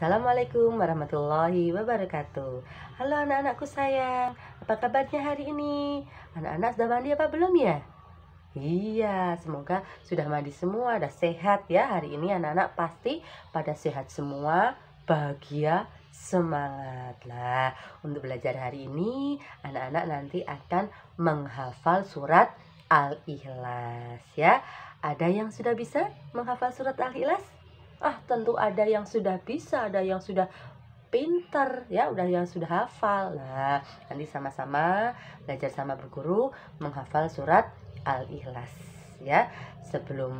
Assalamualaikum warahmatullahi wabarakatuh Halo anak-anakku sayang Apa kabarnya hari ini? Anak-anak sudah mandi apa belum ya? Iya, semoga sudah mandi semua, sudah sehat ya Hari ini anak-anak pasti pada sehat semua Bahagia, semangat lah Untuk belajar hari ini Anak-anak nanti akan menghafal surat Al-Ikhlas ya Ada yang sudah bisa menghafal surat Al-Ikhlas? ah tentu ada yang sudah bisa ada yang sudah pinter ya udah yang sudah hafal lah nanti sama-sama belajar sama guru menghafal surat al-ikhlas ya sebelum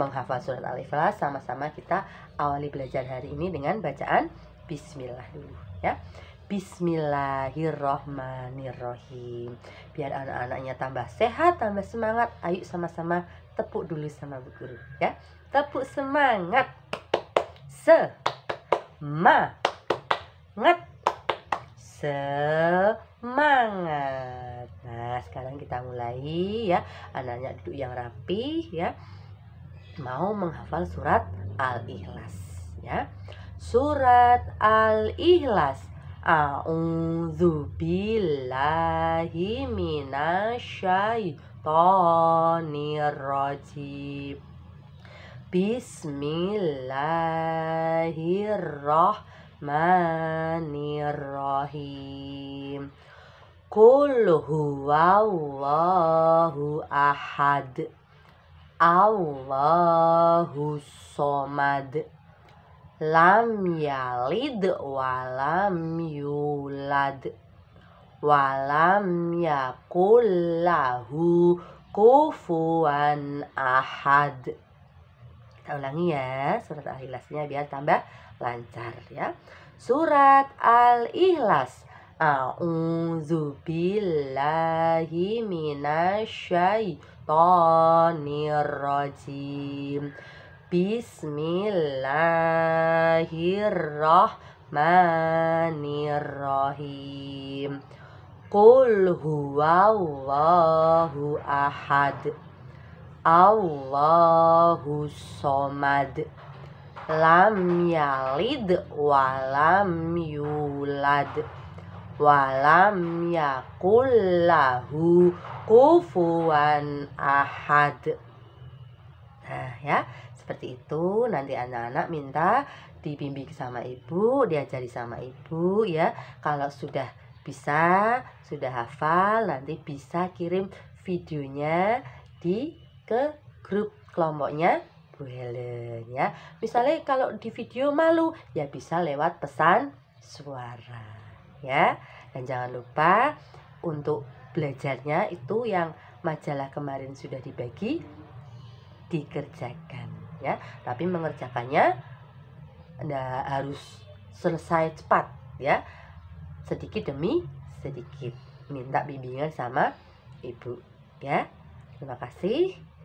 menghafal surat al-ikhlas sama-sama kita awali belajar hari ini dengan bacaan bismillah dulu ya Bismillahirrohmanirrohim Biar anak-anaknya tambah sehat, tambah semangat Ayo sama-sama tepuk dulu sama bu guru ya Tepuk semangat semangat semangat nah sekarang kita mulai ya anaknya duduk yang rapi ya mau menghafal surat al-ikhlas ya surat al-ikhlas A'udzu billahi minasyaitonir rajim Bismillahirrahmanirrahim. Kul huwallahu ahad. Allahu somad. Lam yalid walam yulad. Walam yakul lahu kufuan ahad. Kita ulangi ya surat Al-Ikhlasnya biar tambah lancar ya. Surat Al-Ikhlas. A'udzu billahi minasyaitonir rajim. Bismillahirrahmanirrahim. Qul huwallahu ahad. Allahu somad Lam yalid walam yulad Walam yakul lahu kufuan ahad Nah ya seperti itu nanti anak-anak minta dibimbing sama ibu diajari sama ibu ya kalau sudah bisa sudah hafal nanti bisa kirim videonya di ke grup kelompoknya Bu Helen ya. Misalnya kalau di video malu ya bisa lewat pesan suara ya. Dan jangan lupa untuk belajarnya itu yang majalah kemarin sudah dibagi dikerjakan ya. Tapi mengerjakannya Anda harus selesai cepat ya. Sedikit demi sedikit minta bimbingan sama ibu ya. Terima kasih.